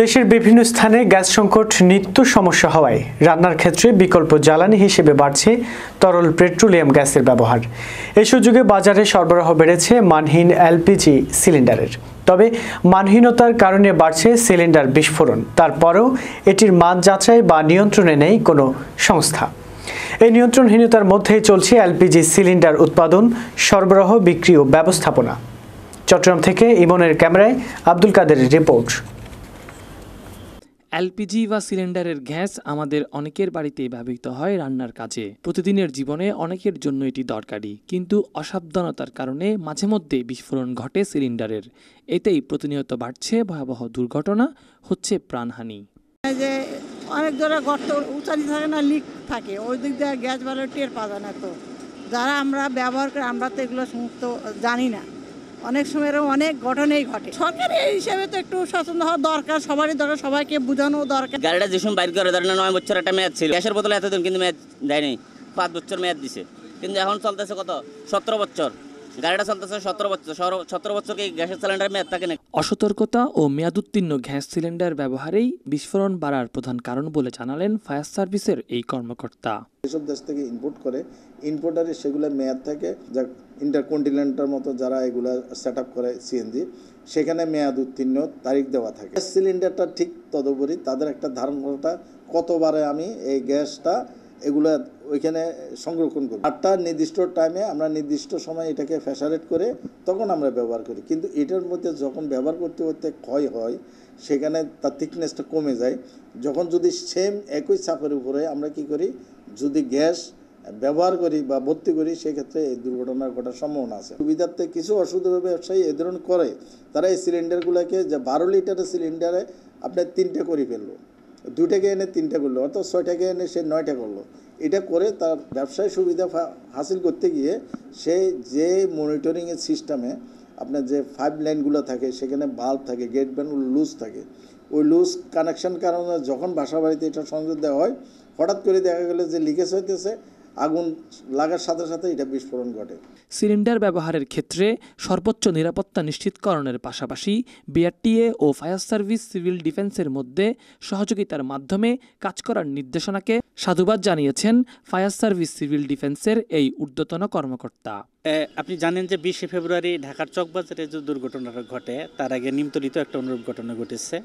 দেশের বিভিন্ন স্থানে গ্যাস সংকট নিত্য সমস্যা হওয়ায় রান্নার ক্ষেত্রে বিকল্প জ্বালানি হিসেবে বাড়ছে তরল পেট্রোলিয়াম গ্যাসের ব্যবহার এ সুযোগে বাজারে সরবরাহ বেড়েছে মানহীন এলপিজি সিলিন্ডারের তবে মানহীনতার কারণে বাড়ছে সিলিন্ডার বিস্ফোরণ তারপরেও এটির মান যাচাই বা নিয়ন্ত্রণে নেই কোনো সংস্থা এই নিয়ন্ত্রণহীনতার মধ্যেই চলছে এলপিজি সিলিন্ডার উৎপাদন সরবরাহ বিক্রি ও ব্যবস্থাপনা চট্টগ্রাম থেকে ইমনের ক্যামেরায় আব্দুল কাদের রিপোর্ট এলপিজি বা সিলিন্ডারের গ্যাস আমাদের অনেকের বাড়িতে ব্যবহৃত হয় রান্নার কাজে প্রতিদিনের জীবনে অনেকের জন্য এটি দরকারি কিন্তু অসাবধানতার কারণে মাঝে মধ্যে বিস্ফোরণ ঘটে সিলিন্ডারের এতেই প্রতিনিয়ত বাড়ছে ভয়াবহ দুর্ঘটনা হচ্ছে প্রাণহানি যে অনেক ধরে গর্ত উঁচালি থাকে না লিক থাকে ওই দিক দিয়ে গ্যাস ভালো টের পাওয়া যায় না তো যারা আমরা ব্যবহার করি আমরা তো এগুলো সমস্ত জানি না অনেক সময় এরকম অনেক ঘটনাই ঘটে সরকারের হিসাবে তো একটু সচেতন হওয়া দরকার সবারই দরকার সবাইকে বোঝানো দরকার গাড়িটা যে সময় বাইর করে ধরেন নয় বছর একটা মেয়াদ ছিল গ্যাসের বদলে এতদিন কিন্তু মেয়াদ দেয়নি পাঁচ বছর মেয়াদ দিছে কিন্তু এখন চলতেছে কত সতেরো বছর গাড়িটা চলতেছে গ্যাসের সিলিন্ডার মেয়াদ থাকে না অসতর্কতা ও মেয়াদোত্তীর্ণ গ্যাস সিলিন্ডার ব্যবহারেই বিস্ফোরণ বাড়ার প্রধান কারণ বলে জানালেন ফায়ার সার্ভিসের এই কর্মকর্তা যেসব দেশ থেকে ইম্পোর্ট করে ইম্পোর্টারে সেগুলো মেয়াদ থাকে যা ইন্টারকন্টিনেন্টাল মতো যারা এগুলো সেট আপ করে সিএনজি সেখানে মেয়াদ উত্তীর্ণ তারিখ দেওয়া থাকে গ্যাস সিলিন্ডারটা ঠিক তদুপরি তাদের একটা ধারণাটা কতবারে আমি এই গ্যাসটা এগুলো ওইখানে সংরক্ষণ করি আটটা নির্দিষ্ট টাইমে আমরা নির্দিষ্ট সময় এটাকে ফ্যাসারেট করে তখন আমরা ব্যবহার করি কিন্তু এটার মধ্যে যখন ব্যবহার করতে করতে ক্ষয় হয় সেখানে তার থিকনেসটা কমে যায় যখন যদি সেম একই চাপের উপরে আমরা কি করি যদি গ্যাস ব্যবহার করি বা ভর্তি করি সেক্ষেত্রে এই দুর্ঘটনার ঘটার সম্ভাবনা আছে সুবিধার্থে কিছু অসুবিধা ব্যবসায়ী এ ধরন করে তারা এই সিলিন্ডারগুলোকে যে বারো লিটারের সিলিন্ডারে আপনার তিনটে করে ফেললো দুটাকে এনে তিনটা করলো অর্থাৎ ছয়টাকে এনে সে নয়টা করলো এটা করে তার ব্যবসায় সুবিধা হাসিল করতে গিয়ে সে যে মনিটরিংয়ের সিস্টেমে আপনার যে ফাইভ লাইনগুলো থাকে সেখানে বাল্ব থাকে গেট ব্যানগুলো লুজ থাকে ওই লুজ কানেকশন কারণে যখন বাসা বাড়িতে এটা সংযোগ দেওয়া হয় হঠাৎ করে দেখা গেলো যে লিকেজ হইতেছে আগুন লাগার সাথে সাথে এটা বিস্ফোরণ ঘটে সিলিন্ডার ব্যবহারের ক্ষেত্রে সর্বোচ্চ নিরাপত্তা নিশ্চিতকরণের পাশাপাশি বিআরটিএ ও ফায়ার সার্ভিস সিভিল ডিফেন্সের মধ্যে সহযোগিতার মাধ্যমে কাজ করার নির্দেশনাকে সাধুবাদ জানিয়েছেন ফায়ার সার্ভিস সিভিল ডিফেন্সের এই ঊর্ধ্বতন কর্মকর্তা আপনি জানেন যে বিশে ফেব্রুয়ারি ঢাকার চকবাজারে যে দুর্ঘটনাটা ঘটে তার আগে নিমতলিত একটা অনুরূপ ঘটনা ঘটেছে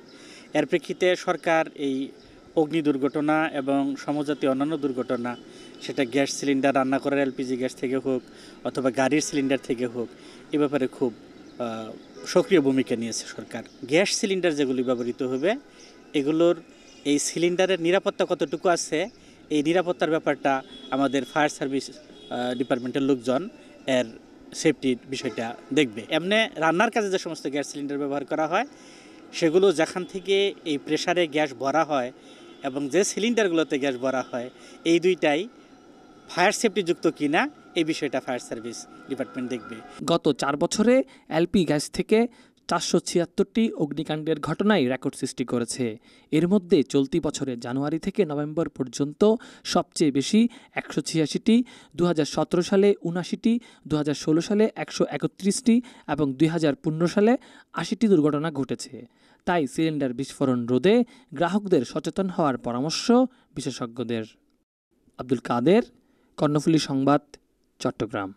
এর প্রেক্ষিতে সরকার এই অগ্নি দুর্ঘটনা এবং সমজাতীয় অন্যান্য দুর্ঘটনা সেটা গ্যাস সিলিন্ডার রান্না করার এলপিজি গ্যাস থেকে হোক অথবা গাড়ির সিলিন্ডার থেকে হোক এ ব্যাপারে খুব সক্রিয় ভূমিকা নিয়েছে সরকার গ্যাস সিলিন্ডার যেগুলি ব্যবহৃত হবে এগুলোর এই সিলিন্ডারের নিরাপত্তা কতটুকু আছে এই নিরাপত্তার ব্যাপারটা আমাদের ফায়ার সার্ভিস ডিপার্টমেন্টের লোকজন এর সেফটির বিষয়টা দেখবে এমনি রান্নার কাজে যে সমস্ত গ্যাস সিলিন্ডার ব্যবহার করা হয় সেগুলো যেখান থেকে এই প্রেশারে গ্যাস ভরা হয় এবং যে সিলিন্ডারগুলোতে গ্যাস ভরা হয় এই দুইটাই ফায়ার সেফটিযুক্ত কিনা এই বিষয়টা ফায়ার সার্ভিস ডিপার্টমেন্ট দেখবে গত চার বছরে এলপি গ্যাস থেকে চারশো ছিয়াত্তরটি অগ্নিকাণ্ডের ঘটনায় রেকর্ড সৃষ্টি করেছে এর মধ্যে চলতি বছরের জানুয়ারি থেকে নভেম্বর পর্যন্ত সবচেয়ে বেশি একশো ছিয়াশিটি দু সালে উনাশিটি দু সালে একশো একত্রিশটি এবং দুই সালে আশিটি দুর্ঘটনা ঘটেছে তাই সিলিন্ডার বিস্ফোরণ রোধে গ্রাহকদের সচেতন হওয়ার পরামর্শ বিশেষজ্ঞদের আব্দুল কাদের কর্ণফুলী সংবাদ চট্টগ্রাম